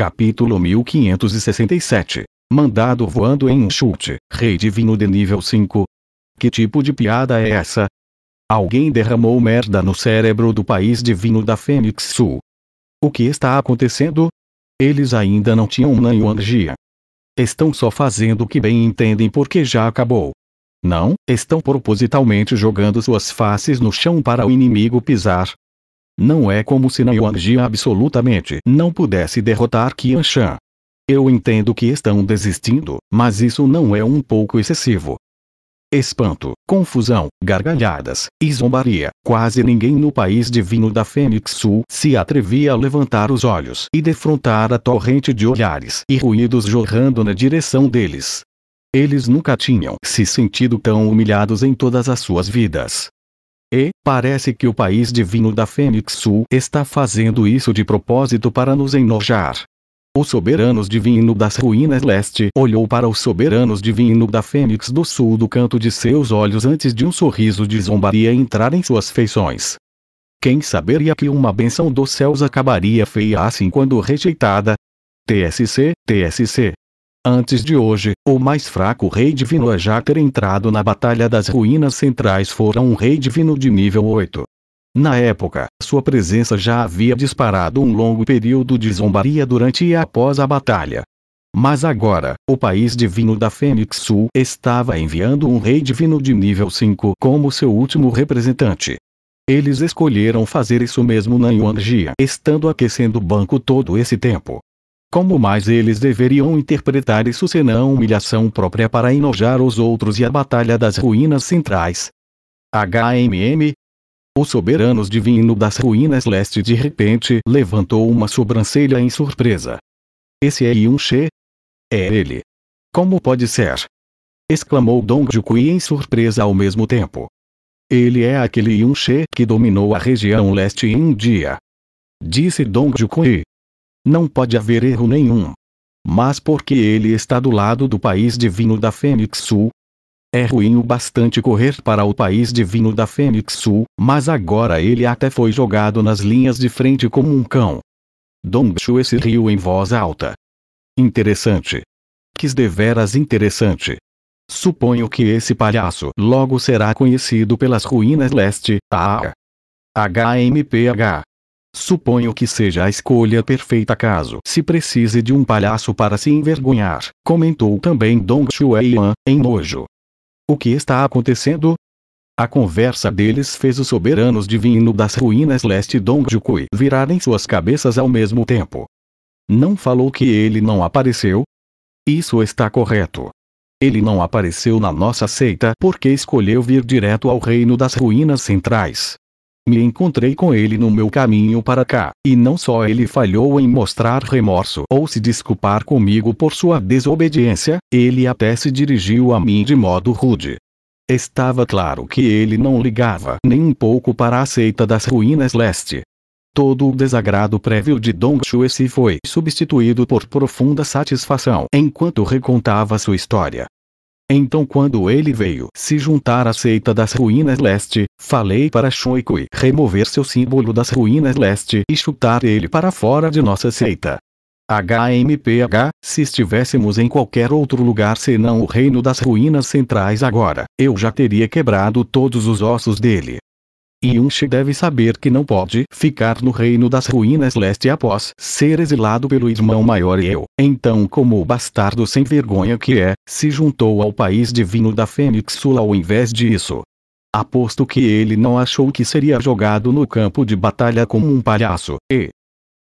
Capítulo 1567. Mandado voando em um chute. Rei divino de nível 5. Que tipo de piada é essa? Alguém derramou merda no cérebro do país divino da Fênix Sul. O que está acontecendo? Eles ainda não tinham energia. Estão só fazendo o que bem entendem porque já acabou. Não, estão propositalmente jogando suas faces no chão para o inimigo pisar, não é como se Nanyuanji absolutamente não pudesse derrotar Qianshan. Eu entendo que estão desistindo, mas isso não é um pouco excessivo. Espanto, confusão, gargalhadas e zombaria. Quase ninguém no país divino da Fênix Sul se atrevia a levantar os olhos e defrontar a torrente de olhares e ruídos jorrando na direção deles. Eles nunca tinham se sentido tão humilhados em todas as suas vidas. E, parece que o país divino da Fênix Sul está fazendo isso de propósito para nos enojar. O soberano divino das ruínas leste olhou para o soberano divino da Fênix do Sul do canto de seus olhos antes de um sorriso de zombaria entrar em suas feições. Quem saberia que uma benção dos céus acabaria feia assim quando rejeitada? TSC, TSC. Antes de hoje, o mais fraco rei divino a já ter entrado na Batalha das Ruínas Centrais fora um rei divino de nível 8. Na época, sua presença já havia disparado um longo período de zombaria durante e após a batalha. Mas agora, o país divino da Fênix Sul estava enviando um rei divino de nível 5 como seu último representante. Eles escolheram fazer isso mesmo na Yuanjia, estando aquecendo o banco todo esse tempo. Como mais eles deveriam interpretar isso senão humilhação própria para enojar os outros e a batalha das ruínas centrais? HMM? O soberano divino das ruínas leste de repente levantou uma sobrancelha em surpresa. Esse é Yunche? É ele. Como pode ser? Exclamou Dong Jukui em surpresa ao mesmo tempo. Ele é aquele Yunche que dominou a região leste em um dia. Disse Dong Jukui. Não pode haver erro nenhum. Mas porque ele está do lado do país divino da Fênix Sul, é ruim o bastante correr para o país divino da Fênix Sul, mas agora ele até foi jogado nas linhas de frente como um cão. Dongshu esse riu em voz alta. Interessante. Quis deveras interessante. Suponho que esse palhaço logo será conhecido pelas ruínas leste, ah. HMPH. Suponho que seja a escolha perfeita caso se precise de um palhaço para se envergonhar, comentou também Dong Xueyan, em nojo. O que está acontecendo? A conversa deles fez os soberanos divino das ruínas leste Dong Jukui virarem suas cabeças ao mesmo tempo. Não falou que ele não apareceu? Isso está correto. Ele não apareceu na nossa seita porque escolheu vir direto ao reino das ruínas centrais. Me encontrei com ele no meu caminho para cá, e não só ele falhou em mostrar remorso ou se desculpar comigo por sua desobediência, ele até se dirigiu a mim de modo rude. Estava claro que ele não ligava nem um pouco para a seita das ruínas leste. Todo o desagrado prévio de Dong Chuesi foi substituído por profunda satisfação enquanto recontava sua história. Então quando ele veio se juntar à seita das ruínas leste, falei para Shoikui remover seu símbolo das ruínas leste e chutar ele para fora de nossa seita. HMPH, se estivéssemos em qualquer outro lugar senão o reino das ruínas centrais agora, eu já teria quebrado todos os ossos dele, e Yunche deve saber que não pode ficar no reino das ruínas leste após ser exilado pelo irmão maior e eu. Então como o bastardo sem vergonha que é, se juntou ao país divino da Fênix Sul ao invés disso. Aposto que ele não achou que seria jogado no campo de batalha como um palhaço, e...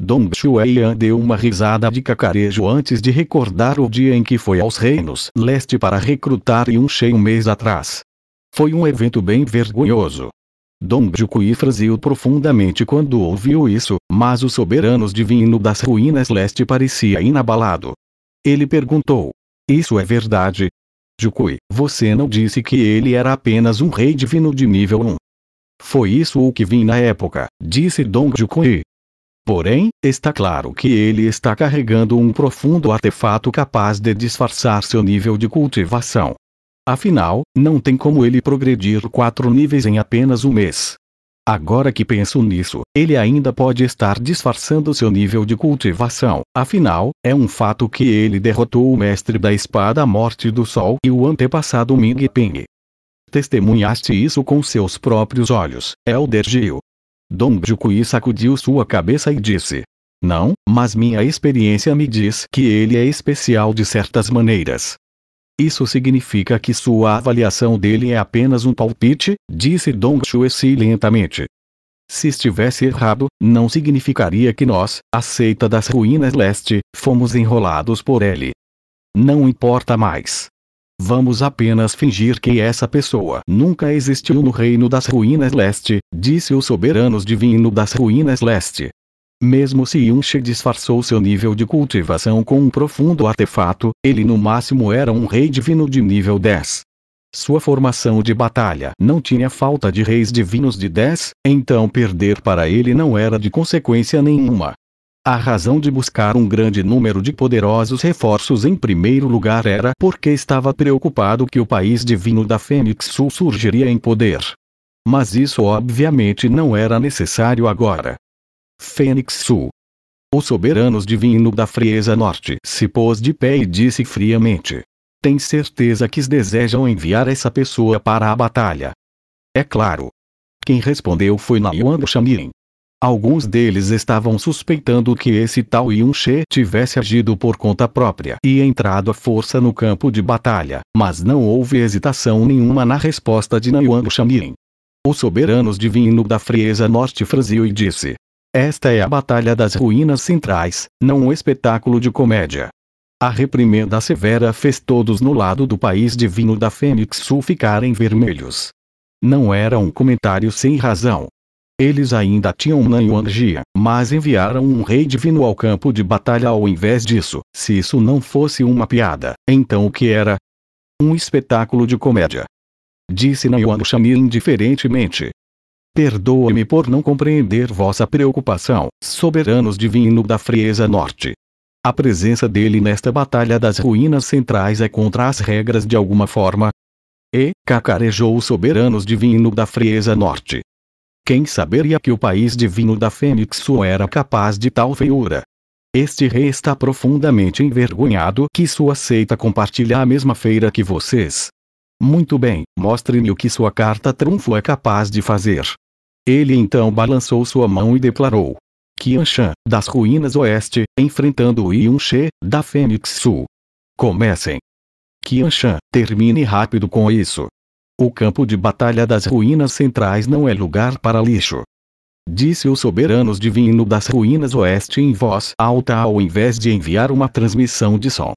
Dong Xueyan deu uma risada de cacarejo antes de recordar o dia em que foi aos reinos leste para recrutar Yunche um mês atrás. Foi um evento bem vergonhoso. Dom e franziu profundamente quando ouviu isso, mas o soberano divino das ruínas leste parecia inabalado. Ele perguntou. Isso é verdade? Jukui, você não disse que ele era apenas um rei divino de nível 1. Foi isso o que vim na época, disse Dongjuku. Porém, está claro que ele está carregando um profundo artefato capaz de disfarçar seu nível de cultivação. Afinal, não tem como ele progredir quatro níveis em apenas um mês. Agora que penso nisso, ele ainda pode estar disfarçando seu nível de cultivação, afinal, é um fato que ele derrotou o mestre da espada Morte do Sol e o antepassado Ming Ping. Testemunhaste isso com seus próprios olhos, Elder Gil. Dom Jukui sacudiu sua cabeça e disse. Não, mas minha experiência me diz que ele é especial de certas maneiras. Isso significa que sua avaliação dele é apenas um palpite, disse Dong Xuexi lentamente. Se estivesse errado, não significaria que nós, a seita das ruínas leste, fomos enrolados por ele. Não importa mais. Vamos apenas fingir que essa pessoa nunca existiu no reino das ruínas leste, disse o soberano divino das ruínas leste. Mesmo se Yunche disfarçou seu nível de cultivação com um profundo artefato, ele no máximo era um rei divino de nível 10. Sua formação de batalha não tinha falta de reis divinos de 10, então perder para ele não era de consequência nenhuma. A razão de buscar um grande número de poderosos reforços em primeiro lugar era porque estava preocupado que o país divino da Fênix Sul surgiria em poder. Mas isso obviamente não era necessário agora. Fênix Sul. O soberano divino da frieza norte se pôs de pé e disse friamente: Tem certeza que desejam enviar essa pessoa para a batalha? É claro. Quem respondeu foi Nayuan Shamirin. Alguns deles estavam suspeitando que esse tal Yun She tivesse agido por conta própria e entrado à força no campo de batalha, mas não houve hesitação nenhuma na resposta de Nayuan Shamirin. O soberano divino da frieza norte franziu e disse: esta é a Batalha das Ruínas Centrais, não um espetáculo de comédia. A reprimenda severa fez todos no lado do país divino da Fênix Sul ficarem vermelhos. Não era um comentário sem razão. Eles ainda tinham Nanyuangia, mas enviaram um rei divino ao campo de batalha ao invés disso. Se isso não fosse uma piada, então o que era? Um espetáculo de comédia. Disse Nanyuan Shami indiferentemente, Perdoa-me por não compreender vossa preocupação, soberanos divino da frieza norte. A presença dele nesta batalha das ruínas centrais é contra as regras de alguma forma. E, cacarejou o soberanos divino da frieza norte. Quem saberia que o país divino da Fênix Sul era capaz de tal feiura? Este rei está profundamente envergonhado que sua seita compartilha a mesma feira que vocês. Muito bem, mostre-me o que sua carta trunfo é capaz de fazer. Ele então balançou sua mão e declarou. Qianshan, das ruínas oeste, enfrentando o da Fênix Sul. Comecem. Qianshan, termine rápido com isso. O campo de batalha das ruínas centrais não é lugar para lixo. Disse o soberano divino das ruínas oeste em voz alta ao invés de enviar uma transmissão de som.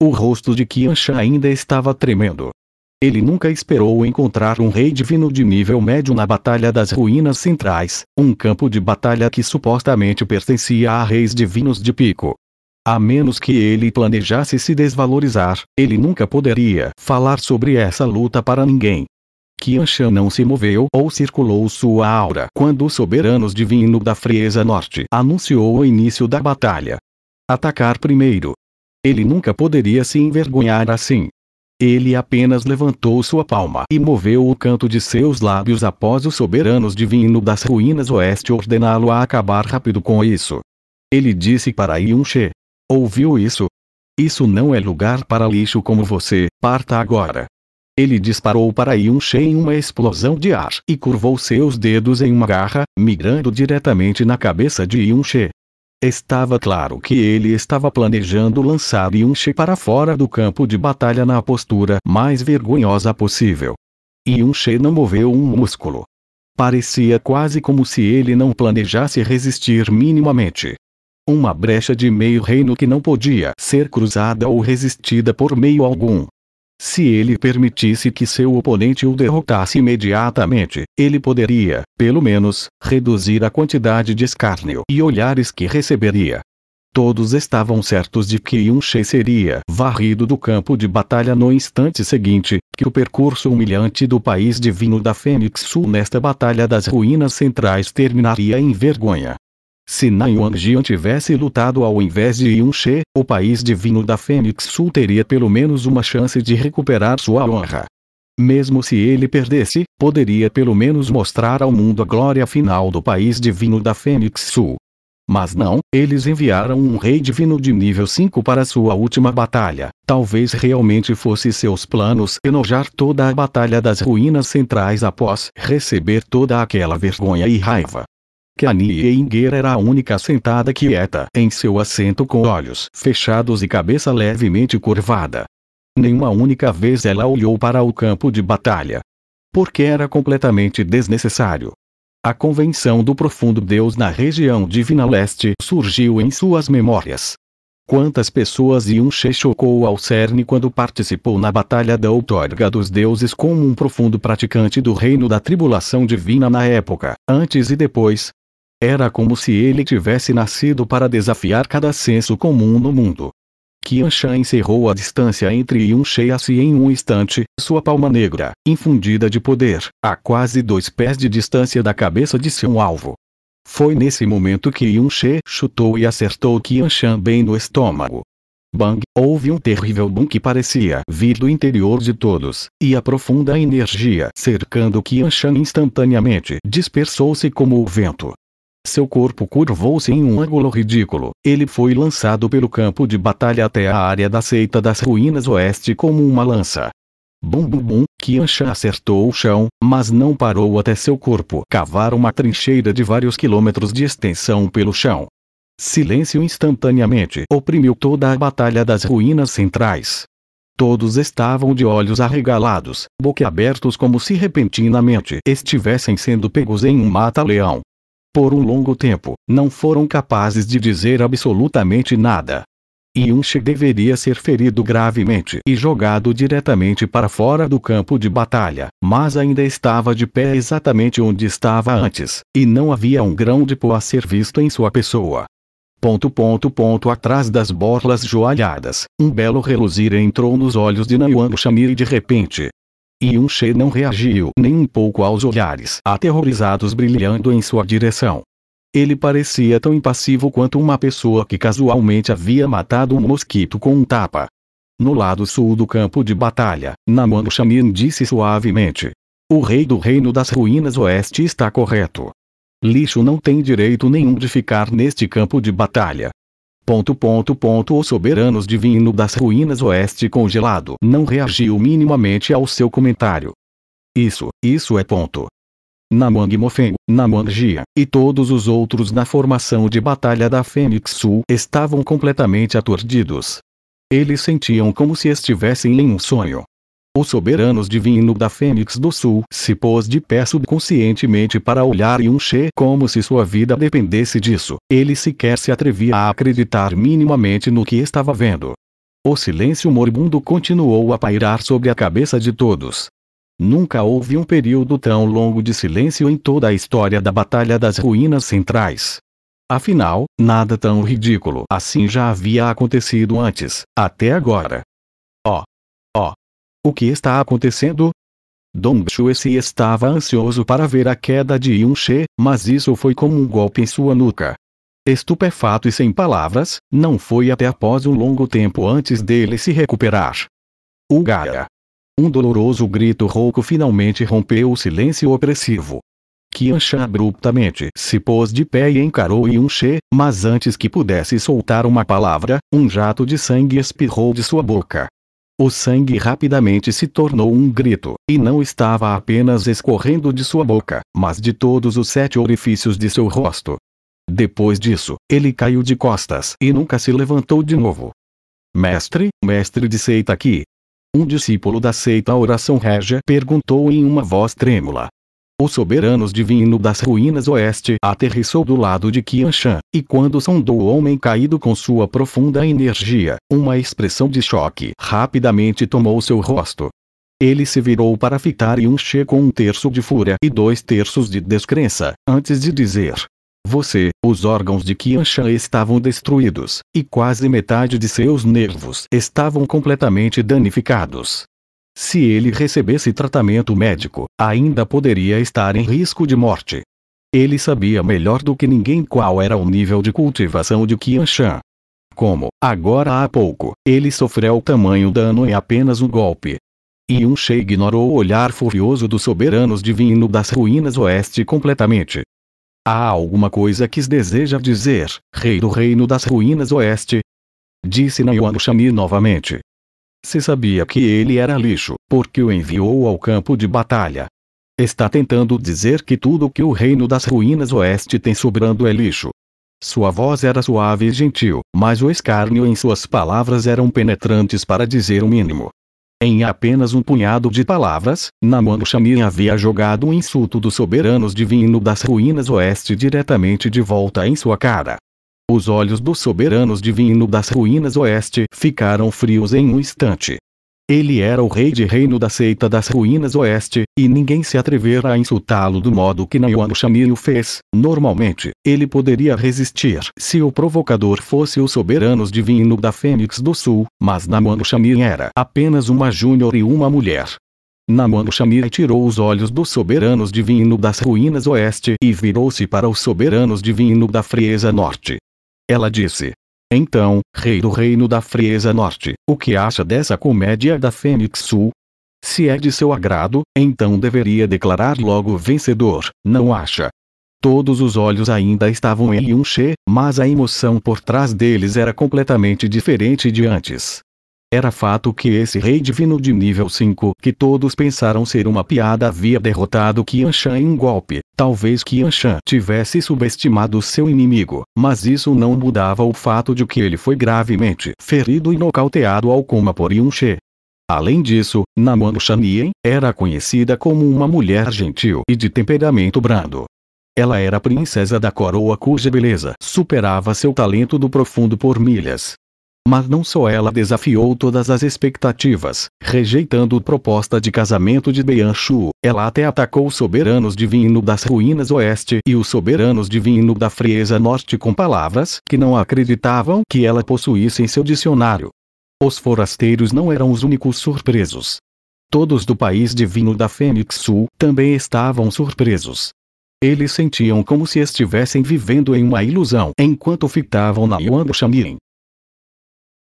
O rosto de Qianshan ainda estava tremendo. Ele nunca esperou encontrar um rei divino de nível médio na Batalha das Ruínas Centrais, um campo de batalha que supostamente pertencia a reis divinos de pico. A menos que ele planejasse se desvalorizar, ele nunca poderia falar sobre essa luta para ninguém. Qianshan não se moveu ou circulou sua aura quando o soberano divino da Frieza Norte anunciou o início da batalha. Atacar primeiro. Ele nunca poderia se envergonhar assim. Ele apenas levantou sua palma e moveu o canto de seus lábios após o soberanos divino das ruínas oeste ordená-lo a acabar rápido com isso. Ele disse para Yunche. Ouviu isso? Isso não é lugar para lixo como você, parta agora. Ele disparou para Yunche em uma explosão de ar e curvou seus dedos em uma garra, migrando diretamente na cabeça de Yunche. Estava claro que ele estava planejando lançar Yunche para fora do campo de batalha na postura mais vergonhosa possível. Yunche não moveu um músculo. Parecia quase como se ele não planejasse resistir minimamente. Uma brecha de meio reino que não podia ser cruzada ou resistida por meio algum. Se ele permitisse que seu oponente o derrotasse imediatamente, ele poderia, pelo menos, reduzir a quantidade de escárnio e olhares que receberia. Todos estavam certos de que Yunche seria varrido do campo de batalha no instante seguinte, que o percurso humilhante do país divino da Fênix Sul nesta Batalha das Ruínas Centrais terminaria em vergonha. Se Jian tivesse lutado ao invés de Yunche, o país divino da Fênix Sul teria pelo menos uma chance de recuperar sua honra. Mesmo se ele perdesse, poderia pelo menos mostrar ao mundo a glória final do país divino da Fênix Sul. Mas não, eles enviaram um rei divino de nível 5 para sua última batalha. Talvez realmente fosse seus planos enojar toda a batalha das ruínas centrais após receber toda aquela vergonha e raiva que Annie Inger era a única sentada quieta em seu assento com olhos fechados e cabeça levemente curvada. Nenhuma única vez ela olhou para o campo de batalha. Porque era completamente desnecessário. A convenção do profundo Deus na região divina leste surgiu em suas memórias. Quantas pessoas e um chocou ao cerne quando participou na Batalha da Outorga dos Deuses como um profundo praticante do reino da tribulação divina na época, antes e depois, era como se ele tivesse nascido para desafiar cada senso comum no mundo. Shan encerrou a distância entre Yun xia e, em um instante, sua palma negra, infundida de poder, a quase dois pés de distância da cabeça de seu alvo. Foi nesse momento que Yun She chutou e acertou Shan bem no estômago. Bang! Houve um terrível boom que parecia vir do interior de todos, e a profunda energia cercando Shan instantaneamente dispersou-se como o vento. Seu corpo curvou-se em um ângulo ridículo. Ele foi lançado pelo campo de batalha até a área da seita das ruínas oeste como uma lança. Bum bum bum, Kiansha acertou o chão, mas não parou até seu corpo cavar uma trincheira de vários quilômetros de extensão pelo chão. Silêncio instantaneamente oprimiu toda a batalha das ruínas centrais. Todos estavam de olhos arregalados, boquiabertos como se repentinamente estivessem sendo pegos em um mata-leão por um longo tempo, não foram capazes de dizer absolutamente nada. Yunche deveria ser ferido gravemente e jogado diretamente para fora do campo de batalha, mas ainda estava de pé exatamente onde estava antes, e não havia um grão de pó a ser visto em sua pessoa. Ponto ponto ponto atrás das borlas joalhadas, um belo reluzir entrou nos olhos de Nayuan Shami e de repente, e um Yunche não reagiu nem um pouco aos olhares aterrorizados brilhando em sua direção. Ele parecia tão impassivo quanto uma pessoa que casualmente havia matado um mosquito com um tapa. No lado sul do campo de batalha, Naman Shamin disse suavemente. O rei do reino das ruínas oeste está correto. Lixo não tem direito nenhum de ficar neste campo de batalha, Ponto ponto ponto o soberano divino das ruínas oeste congelado não reagiu minimamente ao seu comentário. Isso, isso é ponto. Namang Mofeng, Namang Jia, e todos os outros na formação de batalha da Fênix Sul estavam completamente aturdidos. Eles sentiam como se estivessem em um sonho. O soberano divino da Fênix do Sul se pôs de pé subconscientemente para olhar e Yunche como se sua vida dependesse disso. Ele sequer se atrevia a acreditar minimamente no que estava vendo. O silêncio moribundo continuou a pairar sobre a cabeça de todos. Nunca houve um período tão longo de silêncio em toda a história da Batalha das Ruínas Centrais. Afinal, nada tão ridículo assim já havia acontecido antes, até agora. O que está acontecendo? Dong Xuexi estava ansioso para ver a queda de Yun She, mas isso foi como um golpe em sua nuca. Estupefato e sem palavras, não foi até após um longo tempo antes dele se recuperar. O Gaia. Um doloroso grito rouco finalmente rompeu o silêncio opressivo. Qianshan abruptamente se pôs de pé e encarou Yunche, mas antes que pudesse soltar uma palavra, um jato de sangue espirrou de sua boca. O sangue rapidamente se tornou um grito, e não estava apenas escorrendo de sua boca, mas de todos os sete orifícios de seu rosto. Depois disso, ele caiu de costas e nunca se levantou de novo. Mestre, mestre de seita aqui. Um discípulo da seita Oração Régia perguntou em uma voz trêmula, o soberano divino das ruínas oeste aterrissou do lado de Qianshan, e quando sondou o homem caído com sua profunda energia, uma expressão de choque rapidamente tomou seu rosto. Ele se virou para fitar Yunche com um terço de fúria e dois terços de descrença, antes de dizer. Você, os órgãos de Qianshan estavam destruídos, e quase metade de seus nervos estavam completamente danificados. Se ele recebesse tratamento médico, ainda poderia estar em risco de morte. Ele sabia melhor do que ninguém qual era o nível de cultivação de Qianshan. Como, agora há pouco, ele sofreu tamanho dano em apenas um golpe. Yun She ignorou o olhar furioso dos soberanos divino das ruínas oeste completamente. Há alguma coisa que deseja dizer, rei do reino das ruínas oeste? Disse Nayuan Shani novamente, se sabia que ele era lixo, porque o enviou ao campo de batalha. Está tentando dizer que tudo que o reino das ruínas oeste tem sobrando é lixo. Sua voz era suave e gentil, mas o escárnio em suas palavras eram penetrantes para dizer o mínimo. Em apenas um punhado de palavras, Namor Shami havia jogado o um insulto dos soberanos divino das ruínas oeste diretamente de volta em sua cara. Os olhos dos soberanos divino das ruínas oeste ficaram frios em um instante. Ele era o rei de reino da seita das ruínas oeste, e ninguém se atrevera a insultá-lo do modo que Naoan Shamir o fez. Normalmente, ele poderia resistir se o provocador fosse o soberano divino da Fênix do Sul, mas Naoan Shamir era apenas uma júnior e uma mulher. Naoan Shamir tirou os olhos dos soberanos divino das ruínas oeste e virou-se para os soberanos divino da frieza norte. Ela disse. Então, rei do reino da Frieza Norte, o que acha dessa comédia da Fênix Sul? Se é de seu agrado, então deveria declarar logo vencedor, não acha? Todos os olhos ainda estavam em Yun mas a emoção por trás deles era completamente diferente de antes. Era fato que esse rei divino de nível 5 que todos pensaram ser uma piada havia derrotado Qianshan em um golpe. Talvez Qianshan tivesse subestimado seu inimigo, mas isso não mudava o fato de que ele foi gravemente ferido e nocauteado ao coma por Yunche. Além disso, Namano Shanien era conhecida como uma mulher gentil e de temperamento brando. Ela era a princesa da coroa cuja beleza superava seu talento do profundo por milhas. Mas não só ela desafiou todas as expectativas, rejeitando a proposta de casamento de Shu, ela até atacou o soberanos divino das ruínas oeste e o soberanos divino da frieza norte com palavras que não acreditavam que ela possuísse em seu dicionário. Os forasteiros não eram os únicos surpresos. Todos do país divino da Fênix Sul também estavam surpresos. Eles sentiam como se estivessem vivendo em uma ilusão enquanto fitavam na Yuan Shamirin.